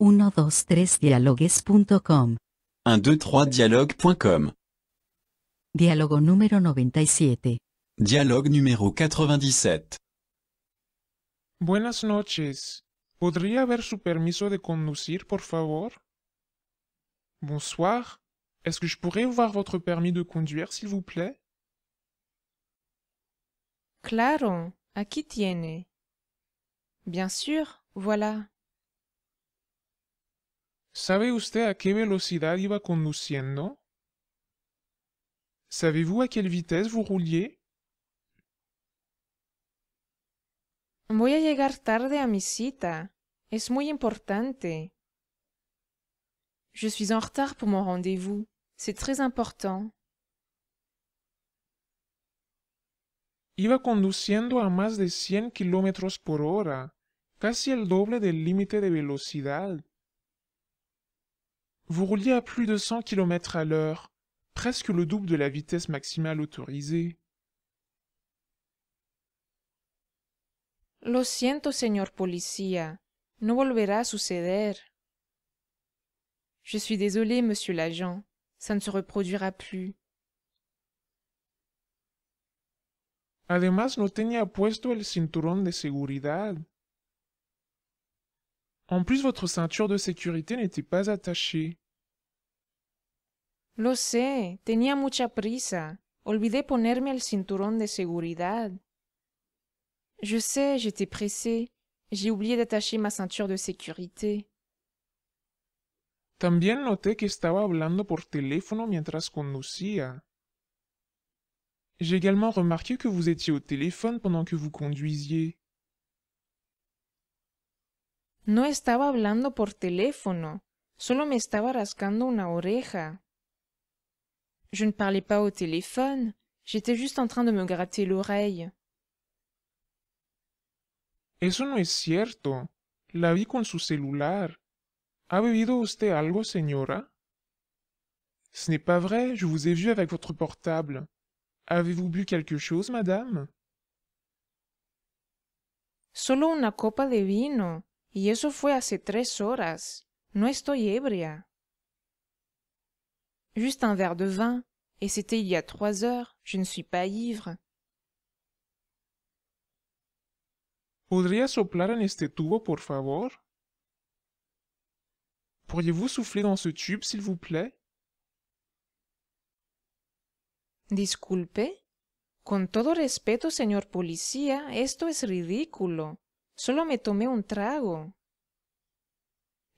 123dialogues.com. 123dialogue.com. Diálogo numéro 97. Dialogue numéro 97. Buenas noches. ¿Podría su permiso de conducir, por favor? Bonsoir. Est-ce que je pourrais avoir votre permis de conduire, s'il vous plaît? Claro, aquí tiene. Bien sûr, voilà. ¿Sabe usted a qué velocidad iba conduciendo? savez usted a qué vitesse vous rouliez? Voy a llegar tarde a mi cita. Es muy importante. Je suis en retard pour mon rendez-vous. C'est très important. Iba conduciendo a más de 100 kilómetros por hora, casi el doble del límite de velocidad. Vous rouliez à plus de 100 km à l'heure, presque le double de la vitesse maximale autorisée. Lo siento, señor policía. No volverá a suceder. Je suis désolé, monsieur l'agent. Ça ne se reproduira plus. Además, no tenía puesto el cinturón de seguridad. En plus, votre ceinture de sécurité n'était pas attachée. Lo sé, tenía mucha prisa. Olvidé ponerme el cinturón de seguridad. Je sais, j'étais pressé. J'ai oublié d'attacher ma ceinture de sécurité. También noté que estaba hablando por teléfono mientras conducía. J'ai également remarqué que vous étiez au téléphone pendant que vous conduisiez. No estaba hablando por teléfono, solo me estaba rascando una oreja. Je ne parlais pas au téléphone, j'étais juste en train de me gratter l'oreille. Eso no es cierto. La vi con su celular. ¿Ha bebido usted algo, señora? Ce n'est pas vrai, je vous ai vu avec votre portable. Avez-vous bu quelque chose, madame? Solo una copa de vino, y eso fue hace tres horas. No estoy ebria. Juste un verre de vin, et c'était il y a trois heures, je ne suis pas ivre. ¿Podría soplar en este tubo, por favor? Pourriez-vous souffler dans ce tube, s'il vous plaît? Disculpe. Con todo respeto, señor policía, esto es ridículo. Solo me tomé un trago.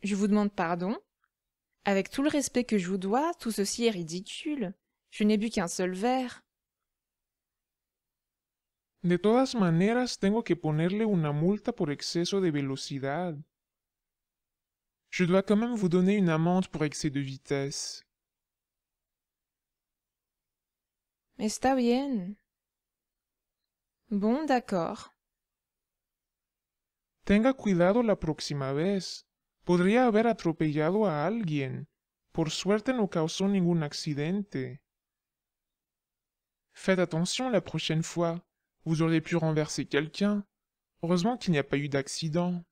Je vous demande pardon? Avec tout le respect que je vous dois, tout ceci est ridicule. Je n'ai bu qu'un seul verre. De todas maneras, tengo que ponerle una multa por exceso de velocidad. Je dois quand même vous donner une amende pour excès de vitesse. Está bien. Bon, d'accord. Tenga cuidado la próxima vez. Podría haber atropellado a alguien. Por suerte no causó ningún accidente. Faites attention la prochaine fois. Vous auriez pu renverser quelqu'un. Heureusement qu'il n'y a pas eu d'accident.